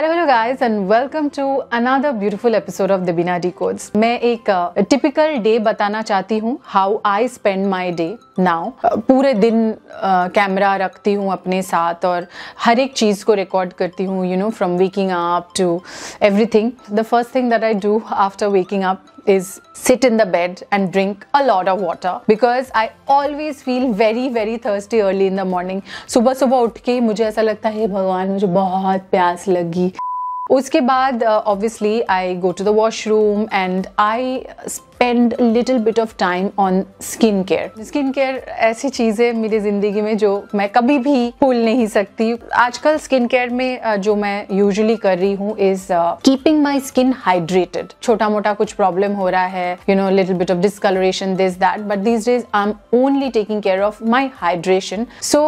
Hello hello guys and welcome to another beautiful episode of Debina decodes मैं एक typical uh, day बताना चाहती हूँ how I spend my day now पूरे दिन camera uh, रखती हूँ अपने साथ और हर एक चीज़ को रिकॉर्ड करती हूँ you know from waking up to everything the first thing that I do after waking up is sit in the bed and drink a lot of water because I always feel very very thirsty early in the morning. सुबह सुबह उठ के मुझे ऐसा लगता है भगवान मुझे बहुत प्यास लगी उसके बाद obviously I go to the washroom and I spend little bit of time on skin care skin care ऐसी चीज़ है मेरी ज़िंदगी में जो मैं कभी भी भूल नहीं सकती आजकल स्किन केयर में जो मैं यूजली कर रही हूँ is keeping my skin hydrated छोटा मोटा कुछ प्रॉब्लम हो रहा है you know little bit of discoloration this that but this days I am only taking care of my hydration so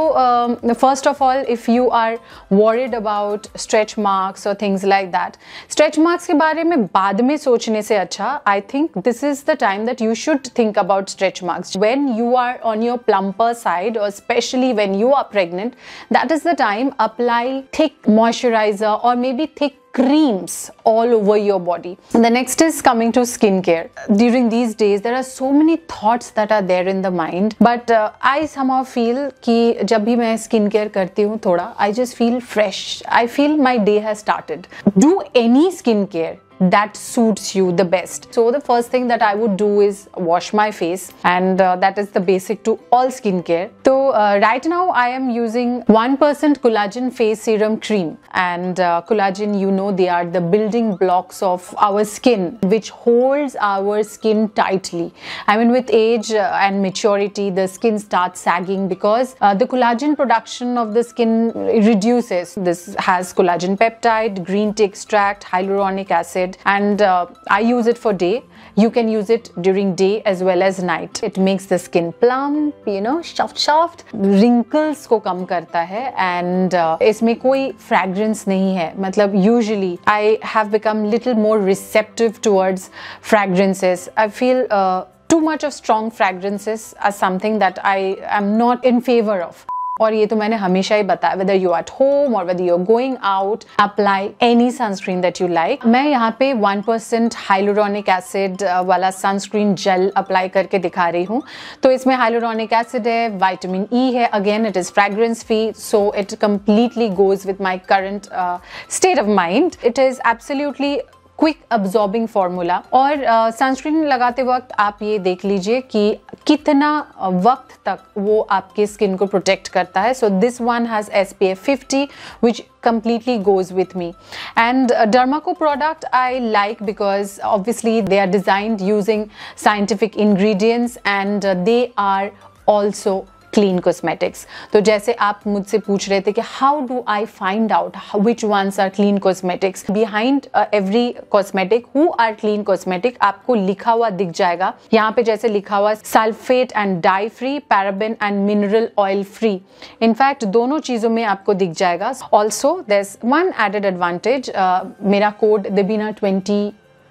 first of all if you are worried about stretch marks और things like that stretch marks के बारे में बाद में सोचने से अच्छा I think this is the time that you should think about stretch marks. When you are on your plumper side, or especially when you are pregnant, that is the time apply thick moisturizer or maybe thick creams all over your body. And the next is coming to skincare. During these days, there are so many thoughts that are there in the mind. But uh, I somehow feel that when I do skincare, I just feel fresh. I feel my day has started. Do any skincare that suits you the best. So the first thing that I would do is wash my face and uh, that is the basic to all skincare. So uh, right now I am using 1% collagen face serum cream and uh, collagen you know they are the building blocks of our skin which holds our skin tightly. I mean with age uh, and maturity the skin starts sagging because uh, the collagen production of the skin reduces. This has collagen peptide, green tea extract, hyaluronic acid head and uh, I use it for day. You can use it during day as well as night. It makes the skin plump, you know, soft soft. Wrinkles ko kam karta hai. and uh, me. कोई fragrance नहीं है. मतलब usually I have become little more receptive towards fragrances. I feel uh, too much of strong fragrances are something that I am not in favor of. और ये तो मैंने हमेशा ही बताया वेदर यू एट होम और whether you are going out apply any sunscreen that you like मैं यहाँ पे वन परसेंट हाइलोरॉनिक एसिड वाला सनस्क्रीन जेल अप्लाई करके दिखा रही हूँ तो इसमें हाइलोरॉनिक एसिड है वाइटामिन ई e है again it is fragrance free so it completely goes with my current state of mind it is absolutely quick absorbing formula और सनस्क्रीन uh, लगाते वक्त आप ये देख लीजिए कि कितना uh, वक्त तक वो आपके स्किन को प्रोटेक्ट करता है so this one has S P F fifty which completely goes with me and Derma Co product I like because obviously they are designed using scientific ingredients and they are also clean cosmetics तो जैसे आप मुझसे पूछ रहे थे कि how do I find out which ones are clean cosmetics behind every cosmetic who are clean cosmetic आपको लिखा हुआ दिख जाएगा यहाँ पे जैसे लिखा हुआ sulphate and dye free paraben and mineral oil free in fact दोनों चीजों में आपको दिख जाएगा also this one added advantage मेरा कोड देबीना ट्वेंटी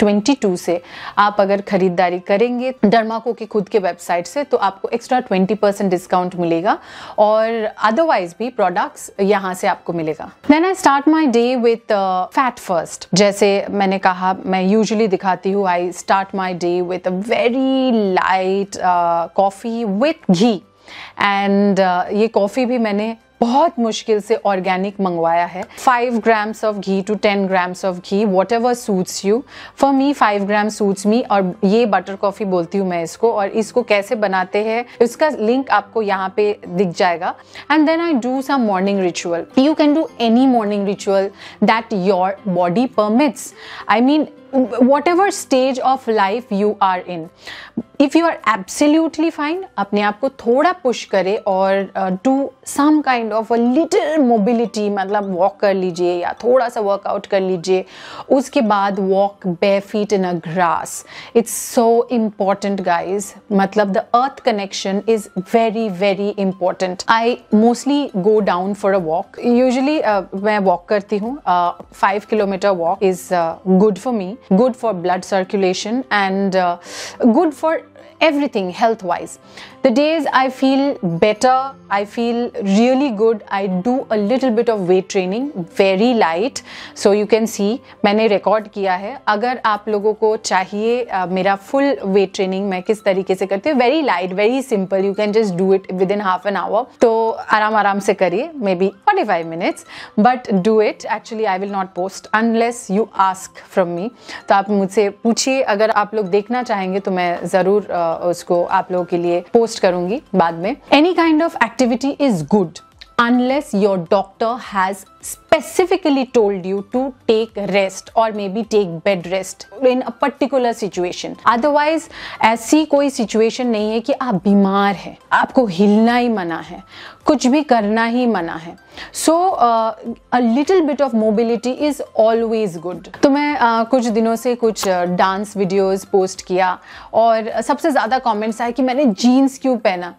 22 से आप अगर खरीदारी करेंगे डरमाको की खुद के वेबसाइट से तो आपको एक्स्ट्रा 20 परसेंट डिस्काउंट मिलेगा और अदरवाइज भी प्रोडक्ट्स यहाँ से आपको मिलेगा then I start my day with fat first जैसे मैंने कहा मैं यूजली दिखाती हूँ I start my day with a very light coffee with ghee and uh, ये कॉफ़ी भी मैंने बहुत मुश्किल से ऑर्गेनिक मंगवाया है five grams of ghee to ten grams of ghee whatever suits you for me five gram suits me और ये बटर कॉफ़ी बोलती हूँ मैं इसको और इसको कैसे बनाते हैं इसका लिंक आपको यहाँ पे दिख जाएगा and then I do some morning ritual you can do any morning ritual that your body permits I mean whatever stage of life you are in if you are absolutely fine अपने आप को थोड़ा push करें और to some kind of a little mobility मतलब walk कर लीजिए या थोड़ा सा वर्कआउट कर लीजिए उसके बाद walk bare feet in a grass it's so important guys मतलब the earth connection is very very important I mostly go down for a walk usually मैं वॉक करती हूँ five kilometer walk is good for me good for blood circulation and good for everything health wise The days I feel better I feel really good I do a little bit of weight training very light so you can see मैंने record किया है अगर आप लोगों को चाहिए uh, मेरा full weight training मैं किस तरीके से करती हूँ very light very simple you can just do it with in half an hour तो आराम आराम से करिए maybe forty five minutes but do it actually I will not post unless you ask from me तो आप मुझसे पूछिए अगर आप लोग देखना चाहेंगे तो मैं ज़रूर uh, उसको आप लोगों के लिए पोस्ट पोस्ट करूंगी बाद में any kind of activity is good unless your doctor has specifically told you to take rest or maybe take bed rest in a particular situation. Otherwise, ऐसी कोई situation नहीं है कि आप बीमार हैं आपको हिलना ही मना है कुछ भी करना ही मना है so a little bit of mobility is always good तो मैं uh, कुछ दिनों से कुछ डांस वीडियोस पोस्ट किया और सबसे ज़्यादा कमेंट्स आए कि मैंने जीन्स क्यों पहना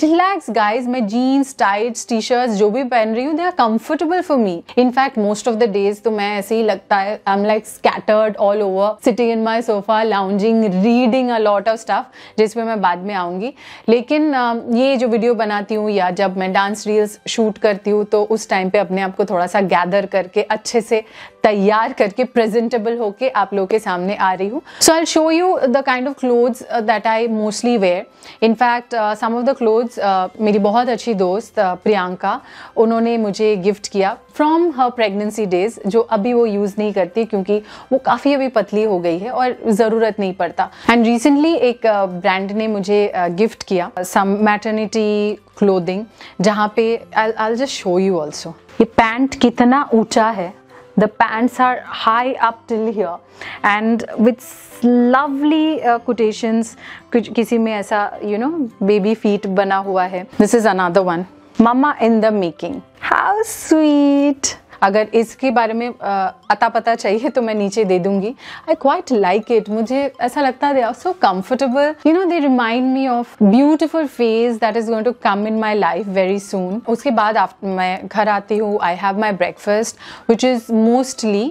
रिलैक्स गाइज मैं जीन्स टाइट्स टी शर्ट जो भी पहन रही हूँ they are comfortable for me in fact most of the days तो मैं ऐसे ही लगता है I am like scattered all over sitting in my sofa lounging reading a lot of stuff जिसमें मैं बाद में आऊंगी लेकिन um, ये जो वीडियो बनाती हूँ या जब मैं डांस रील्स शूट करती हूँ तो उस टाइम पे अपने आप को थोड़ा सा गैदर करके अच्छे से तैयार करके प्रेजेंटेबल होके आप लोगों के सामने आ रही हूँ so I show you the kind of clothes that I mostly wear in fact some of the cloth clothes uh, मेरी बहुत अच्छी दोस्त uh, प्रियंका उन्होंने मुझे गिफ्ट किया फ्रॉम हर प्रेगनेंसी डेज जो अभी वो यूज़ नहीं करती क्योंकि वो काफ़ी अभी पतली हो गई है और ज़रूरत नहीं पड़ता एंड रिसेंटली एक ब्रांड uh, ने मुझे गिफ्ट किया सम मैटर्निटी क्लोदिंग जहाँ पे I just show you also ये पैंट कितना ऊंचा है the pants are high up till here and with lovely uh, quotations किसी में ऐसा you know baby feet बना हुआ है this is another one mama in the making how sweet अगर इसके बारे में अता पता चाहिए तो मैं नीचे दे दूंगी आई क्वाइट लाइक इट मुझे ऐसा लगता है so comfortable you know they remind me of beautiful phase that is going to come in my life very soon उसके बाद मैं घर आती हूँ I have my breakfast which is mostly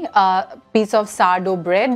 piece of sourdough bread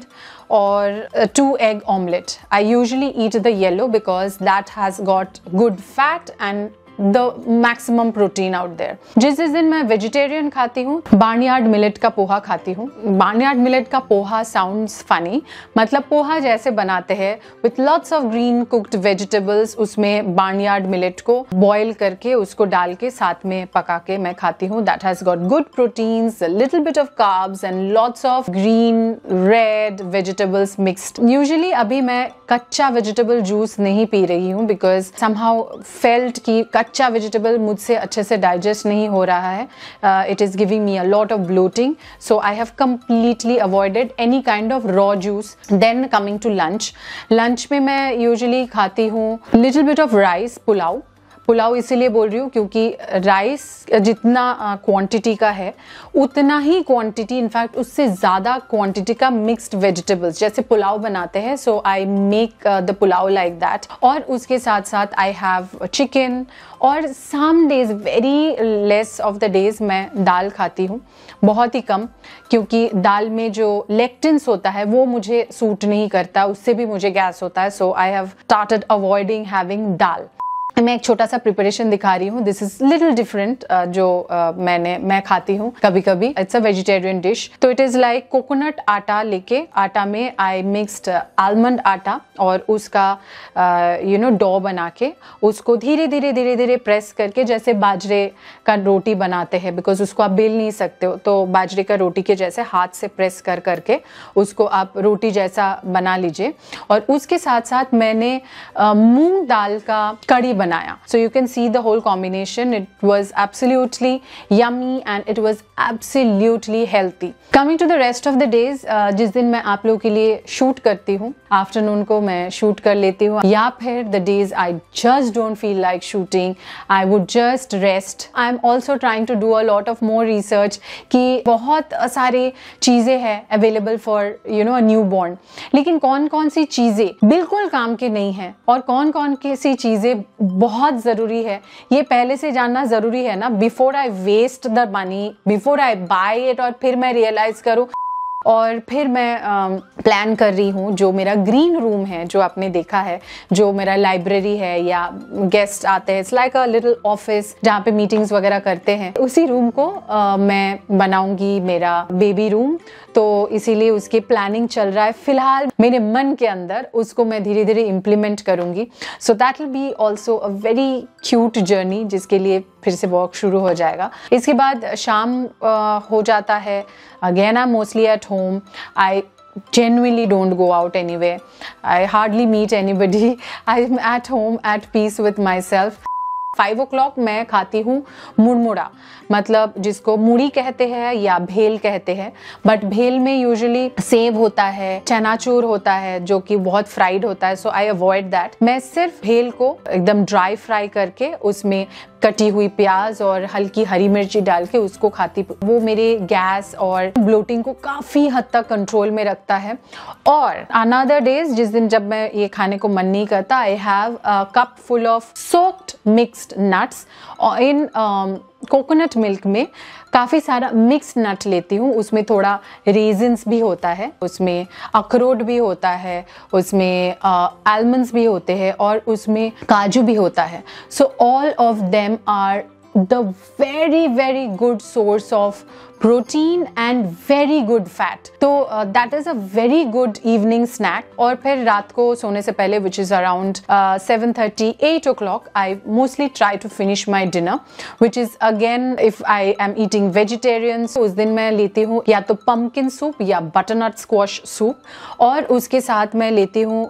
और two egg omelette I usually eat the yellow because that has got good fat and the maximum protein out there जिस जिस दिन मैं vegetarian खाती हूँ barnyard millet का पोहा खाती हूँ बार्नयार्ड मिलेट का पोहा साउंड्स फनी मतलब पोहा जैसे बनाते हैं with lots of green cooked vegetables उसमें बार्नयार्ड मिलेट को बॉयल करके उसको डाल के साथ में पका के मैं खाती हूँ that has got good protein little bit of carbs and lots of green red vegetables mixed usually अभी मैं कच्चा वेजिटेबल जूस नहीं पी रही हूँ बिकॉज समहाउ फेल्ट की कच्चा वेजिटेबल मुझसे अच्छे से डाइजेस्ट नहीं हो रहा है it is giving me a lot of bloating so I have completely avoided any kind of raw juice then coming to lunch lunch में मैं यूजली खाती हूँ little bit of rice pulao pulao इसीलिए बोल रही हूँ क्योंकि राइस जितना क्वांटिटी का है उतना ही क्वांटिटी इनफैक्ट उससे ज़्यादा क्वांटिटी का मिक्स्ड वेजिटेबल्स जैसे पुलाव बनाते हैं so I make the pulao like that और उसके साथ साथ आई हैव चिकन और some days very less of the days मैं दाल खाती हूँ बहुत ही कम क्योंकि दाल में जो लेक्टिन्स होता है वो मुझे सूट नहीं करता उससे भी मुझे गैस होता है so I have started avoiding having dal मैं एक छोटा सा प्रिपरेशन दिखा रही हूँ दिस इज लिटिल डिफरेंट जो uh, मैंने मैं खाती हूँ कभी कभी इट्स अ वेजिटेरियन डिश तो इट इज लाइक कोकोनट आटा लेके आटा में आई मिक्सड आलमंड आटा और उसका यू नो डो बना के उसको धीरे धीरे धीरे धीरे प्रेस करके जैसे बाजरे का रोटी बनाते हैं बिकॉज उसको आप बेल नहीं सकते हो तो बाजरे का रोटी के जैसे हाथ से प्रेस कर करके उसको आप रोटी जैसा बना लीजिए और उसके साथ साथ मैंने uh, मूंग दाल का कड़ी बना बनाया so you can see the whole combination it was absolutely yummy and it was absolutely healthy coming to the rest of the days जिस दिन मैं आप लोगों के लिए शूट करती हूँ आफ्टरनून को मैं शूट कर लेती हूँ या फिर the days I just don't feel like shooting I would just rest I am also trying to do a lot of more research कि बहुत सारे चीज़ें हैं available for you know a newborn लेकिन कौन कौन सी चीज़ें बिल्कुल काम के नहीं है और कौन कौन सी चीज़ें बहुत ज़रूरी है ये पहले से जानना ज़रूरी है ना before I waste the money before I buy it और फिर मैं रियलाइज़ करूँ और फिर मैं प्लान कर रही हूँ जो मेरा ग्रीन रूम है जो आपने देखा है जो मेरा लाइब्रेरी है या गेस्ट आते हैं it's like a little office जहाँ पे मीटिंग्स वगैरह करते हैं उसी रूम को आ, मैं बनाऊंगी मेरा बेबी रूम तो इसीलिए उसकी प्लानिंग चल रहा है फिलहाल मेरे मन के अंदर उसको मैं धीरे धीरे इम्प्लीमेंट करूँगी so that will be also a very cute journey जिसके लिए फिर से वॉक शुरू हो जाएगा इसके बाद शाम आ, हो जाता है again I mostly at home home i genuinely don't go out anywhere i hardly meet anybody i'm at home at peace with myself five o'clock मैं खाती हूँ मुड़मुड़ा मतलब जिसको मुड़ी कहते हैं या भेल कहते हैं बट भेल में यूजली सेब होता है चनाचूर होता है जो कि बहुत फ्राइड होता है सो आई अवॉइड दैट मैं सिर्फ भेल को एकदम ड्राई फ्राई करके उसमें कटी हुई प्याज और हल्की हरी मिर्ची डाल के उसको खाती वो मेरे गैस और ब्लोटिंग को काफ़ी हद तक कंट्रोल में रखता है और अनदर डेज जिस दिन जब मैं ये खाने को मन नहीं करता I have cup full of soaked mix mixed nuts और इन कोकोनट um, मिल्क में काफ़ी सारा मिक्स्ड नट लेती हूँ उसमें थोड़ा रेजन्स भी होता है उसमें अखरोट भी होता है उसमें आलमंड्स uh, भी होते हैं और उसमें काजू भी होता है so all of them are the very very good source of protein and very good fat तो that is a very good evening snack और फिर रात को सोने से पहले which is around seven thirty eight o'clock I mostly try to finish my dinner which is again if I am eating vegetarian उस दिन मैं लेती हूँ या तो पम्पकिन सूप या बटरनट स्क्वाश सूप और उसके साथ मैं लेती हूँ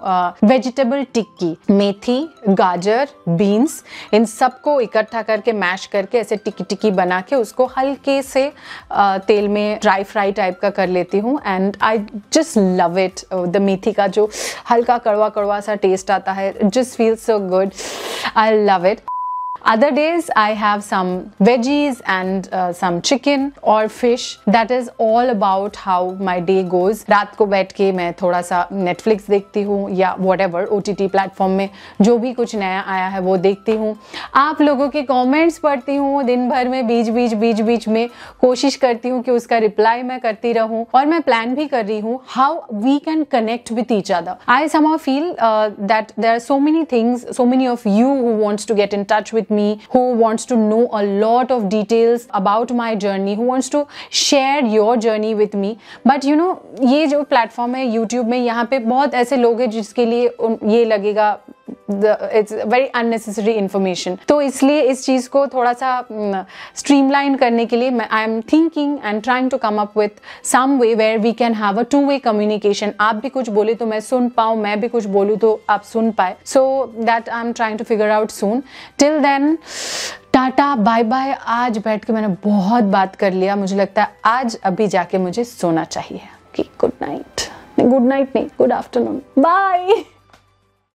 वेजिटेबल uh, टिक्की मेथी गाजर बीन्स इन सबको इकट्ठा करके मैश करके ऐसे टिक्की टिक्की बना के उसको हल्के से uh, तेल में ड्राई फ्राई टाइप का कर लेती हूँ and I just love it the मेथी का जो हल्का कड़वा कड़वा सा टेस्ट आता है just feel so good I love it Other days, I have some veggies and uh, some chicken or fish. That is all about how my day goes. रात को बैठ के मैं थोड़ा सा Netflix देखती हूँ या whatever O T T platform में जो भी कुछ नया आया है वो देखती हूँ आप लोगों के कमेंट्स पढ़ती हूँ दिन भर में बीच बीच बीच बीच में कोशिश करती हूँ कि उसका रिप्लाई मैं करती रहूँ और मैं प्लान भी कर रही हूँ how we can connect with each other I somehow feel that there are so many things so many of you who wants to get in touch with me, who wants to know a lot of details about my journey, who wants to share your journey with me. But you know, ये जो platform है YouTube में यहाँ पे बहुत ऐसे लोग हैं जिसके लिए ये लगेगा इट्स वेरी अननेसेसरी इन्फॉर्मेशन तो इसलिए इस चीज़ को थोड़ा सा स्ट्रीमलाइन करने के लिए मैं I am thinking and trying to come up with some way where we can have a two way communication आप भी कुछ बोले तो मैं सुन पाऊँ मैं भी कुछ बोलूँ तो आप सुन पाए so that I am trying to figure out soon till then टाटा बाय बाय आज बैठ के मैंने बहुत बात कर लिया मुझे लगता है आज अभी जाके मुझे सोना चाहिए गुड नाइट गुड नाइट नहीं गुड आफ्टरनून बाय